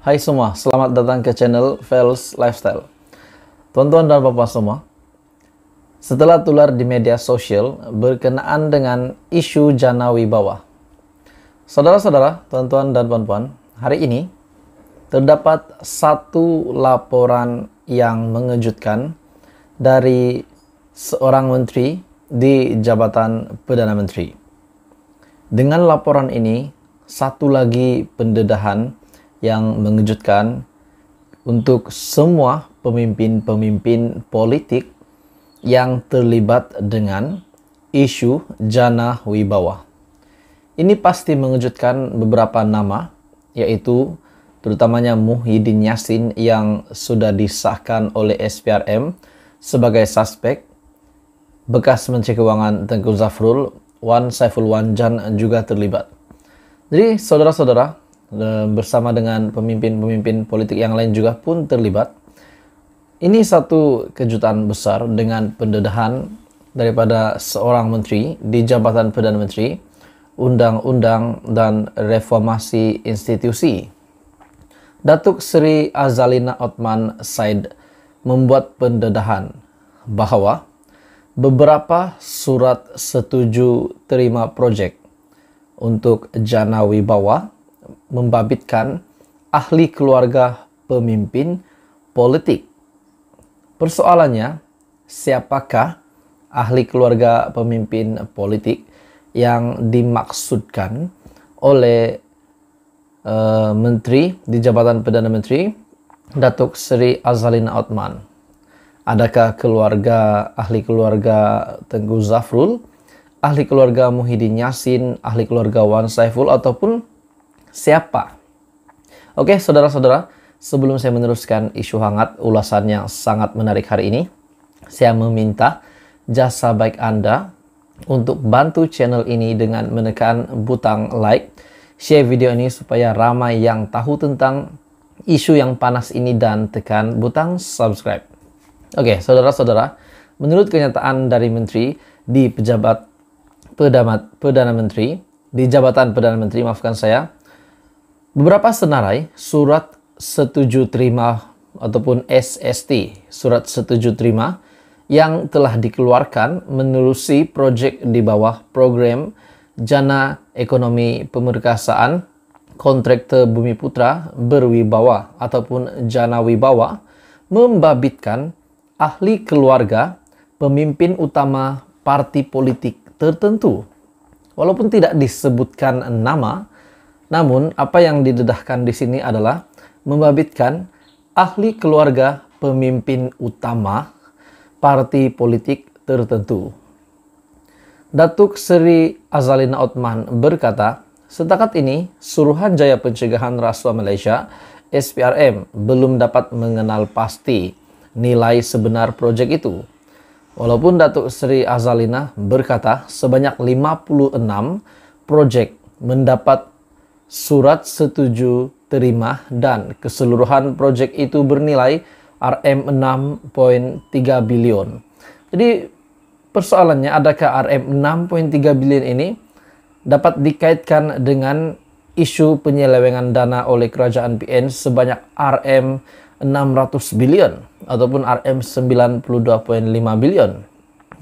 Hai semua, selamat datang ke channel Fels Lifestyle. Tuan-tuan dan bapak semua, setelah tular di media sosial berkenaan dengan isu jana wibawa. Saudara-saudara, tuan-tuan dan puan-puan, hari ini terdapat satu laporan yang mengejutkan dari seorang menteri di jabatan Perdana Menteri. Dengan laporan ini, satu lagi pendedahan yang mengejutkan untuk semua pemimpin-pemimpin politik yang terlibat dengan isu jana wibawa. Ini pasti mengejutkan beberapa nama, yaitu terutamanya Muhyiddin Yassin yang sudah disahkan oleh SPRM sebagai suspek, bekas Menteri Keuangan Tengku Zafrul, Wan Saiful Wanjan juga terlibat. Jadi saudara-saudara, Nah, bersama dengan pemimpin-pemimpin politik yang lain juga pun terlibat. Ini satu kejutan besar dengan pendedahan daripada seorang menteri di jabatan Perdana Menteri, undang-undang dan reformasi institusi. Datuk Seri Azalina Otman Said membuat pendedahan bahwa beberapa surat setuju terima projek untuk Jana Wibawa membabitkan ahli keluarga pemimpin politik. Persoalannya, siapakah ahli keluarga pemimpin politik yang dimaksudkan oleh uh, menteri di jabatan Perdana Menteri Datuk Seri Azalina Othman? Adakah keluarga ahli keluarga Tengku Zafrul, ahli keluarga Muhyiddin yassin ahli keluarga Wan Saiful ataupun siapa? Oke, saudara-saudara, sebelum saya meneruskan isu hangat ulasan yang sangat menarik hari ini, saya meminta jasa baik Anda untuk bantu channel ini dengan menekan butang like, share video ini supaya ramai yang tahu tentang isu yang panas ini dan tekan butang subscribe. Oke, saudara-saudara, menurut kenyataan dari menteri di pejabat Perdana Menteri, di jabatan Perdana Menteri, maafkan saya, Beberapa senarai surat setuju terima ataupun SST, surat setuju terima yang telah dikeluarkan menerusi proyek di bawah program Jana Ekonomi Pemerkasaan Kontraktor Bumi Putra Berwibawa ataupun Jana Wibawa membabitkan ahli keluarga pemimpin utama parti politik tertentu. Walaupun tidak disebutkan nama, namun, apa yang didedahkan di sini adalah membabitkan ahli keluarga pemimpin utama parti politik tertentu. Datuk Seri Azalina Otman berkata, setakat ini Suruhan Jaya Pencegahan Rasuah Malaysia SPRM belum dapat mengenal pasti nilai sebenar projek itu. Walaupun Datuk Seri Azalina berkata sebanyak 56 proyek mendapat surat setuju terima dan keseluruhan proyek itu bernilai RM 6.3 billion. Jadi persoalannya adakah RM 6.3 billion ini dapat dikaitkan dengan isu penyelewengan dana oleh kerajaan PN sebanyak RM 600 bilion ataupun RM 92.5 bilion.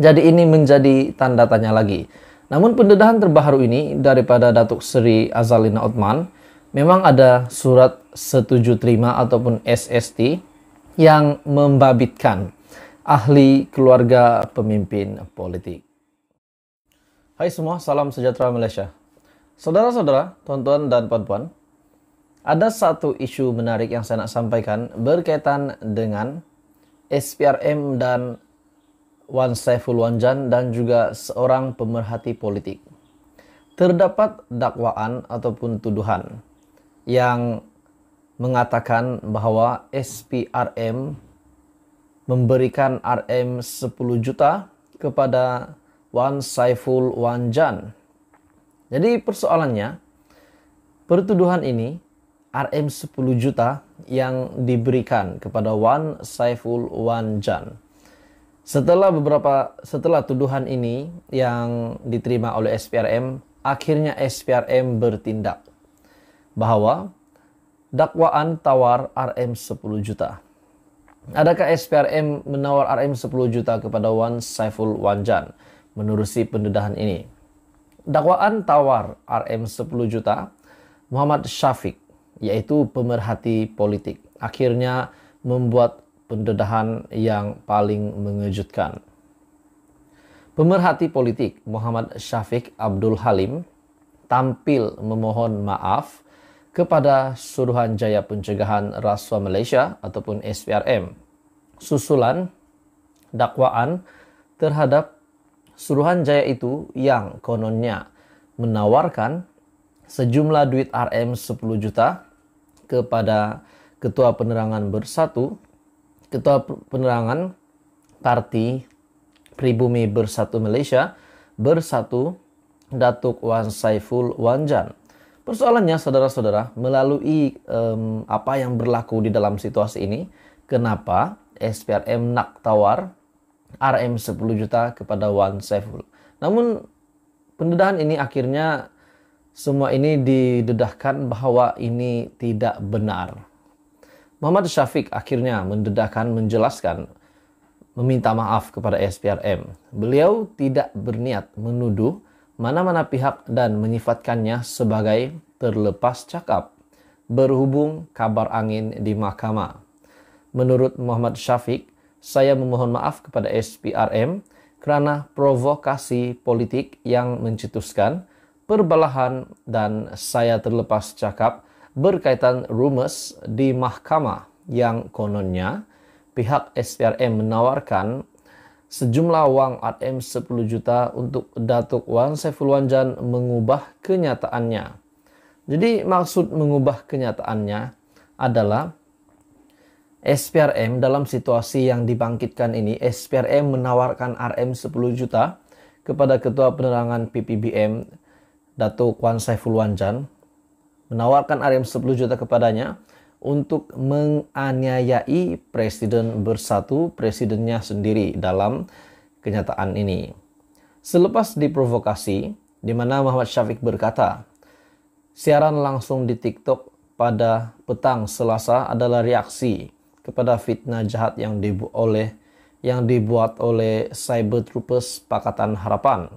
Jadi ini menjadi tanda tanya lagi. Namun pendedahan terbaru ini daripada Datuk Seri Azalina Otman memang ada surat setuju terima ataupun SST yang membabitkan ahli keluarga pemimpin politik. Hai semua, salam sejahtera Malaysia. Saudara-saudara, tuan-tuan dan puan-puan, ada satu isu menarik yang saya nak sampaikan berkaitan dengan SPRM dan Wan Saiful Wanjan dan juga seorang pemerhati politik. Terdapat dakwaan ataupun tuduhan yang mengatakan bahwa SPRM memberikan RM 10 juta kepada Wan Saiful Wanjan. Jadi persoalannya, pertuduhan ini RM 10 juta yang diberikan kepada Wan Saiful Wanjan setelah beberapa setelah tuduhan ini yang diterima oleh SPRM, akhirnya SPRM bertindak bahwa dakwaan tawar RM 10 juta. Adakah SPRM menawar RM 10 juta kepada Wan Saiful Wanjan menerusi pendedahan ini? Dakwaan tawar RM 10 juta Muhammad Syafiq yaitu pemerhati politik akhirnya membuat pendedahan yang paling mengejutkan. Pemerhati politik Muhammad Syafiq Abdul Halim tampil memohon maaf kepada Suruhanjaya Pencegahan Rasuah Malaysia ataupun SPRM. Susulan dakwaan terhadap Suruhanjaya itu yang kononnya menawarkan sejumlah duit RM 10 juta kepada Ketua Penerangan Bersatu Ketua Penerangan Parti Pribumi Bersatu Malaysia Bersatu Datuk Wan Saiful Wanjan. Persoalannya saudara-saudara, melalui um, apa yang berlaku di dalam situasi ini, kenapa SPRM nak tawar RM 10 juta kepada Wan Saiful. Namun pendedahan ini akhirnya semua ini didedahkan bahwa ini tidak benar. Muhammad Syafiq akhirnya mendedahkan menjelaskan meminta maaf kepada SPRM. Beliau tidak berniat menuduh mana-mana pihak dan menyifatkannya sebagai terlepas cakap berhubung kabar angin di mahkamah. Menurut Muhammad Syafiq, saya memohon maaf kepada SPRM kerana provokasi politik yang mencetuskan perbalahan dan saya terlepas cakap berkaitan rumus di mahkamah yang kononnya pihak SPRM menawarkan sejumlah wang RM 10 juta untuk Datuk Wan Saiful Wanjan mengubah kenyataannya. Jadi maksud mengubah kenyataannya adalah SPRM dalam situasi yang dibangkitkan ini, SPRM menawarkan RM 10 juta kepada Ketua Penerangan PPBM Datuk Wan Saiful Wanjan menawarkan rm 10 juta kepadanya untuk menganiayai presiden bersatu presidennya sendiri dalam kenyataan ini. Selepas diprovokasi, di mana Muhammad Syafiq berkata, siaran langsung di TikTok pada petang Selasa adalah reaksi kepada fitnah jahat yang dibu oleh yang dibuat oleh Cyber Troopers Pakatan Harapan.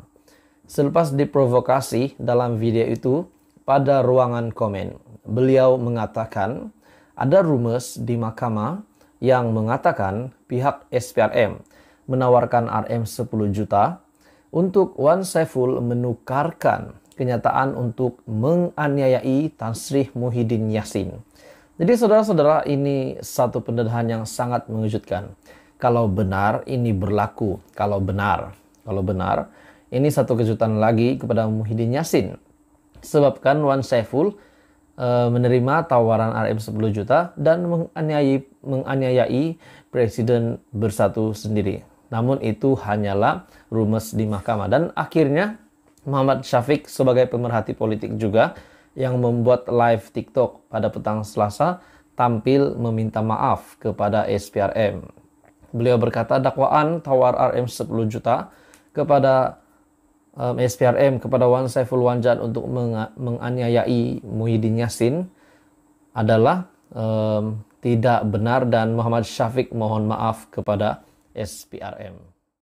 Selepas diprovokasi dalam video itu, pada ruangan komen. Beliau mengatakan ada rumus di mahkamah yang mengatakan pihak SPRM menawarkan RM 10 juta untuk Wan Saiful menukarkan kenyataan untuk menganiayai Tan Sri Muhyiddin Yassin. Jadi saudara-saudara ini satu pendedahan yang sangat mengejutkan. Kalau benar ini berlaku, kalau benar, kalau benar ini satu kejutan lagi kepada Muhyiddin Yassin Sebabkan Wan Saiful e, menerima tawaran RM 10 juta dan menganiayai, menganiayai presiden bersatu sendiri. Namun itu hanyalah rumus di mahkamah dan akhirnya Muhammad Syafiq sebagai pemerhati politik juga yang membuat live TikTok pada petang Selasa tampil meminta maaf kepada SPRM. Beliau berkata dakwaan tawar RM 10 juta kepada um, SPRM kepada Wan Saiful Wanjat untuk meng menganiayai Muhyiddin Yassin adalah um, tidak benar dan Muhammad Syafiq mohon maaf kepada SPRM.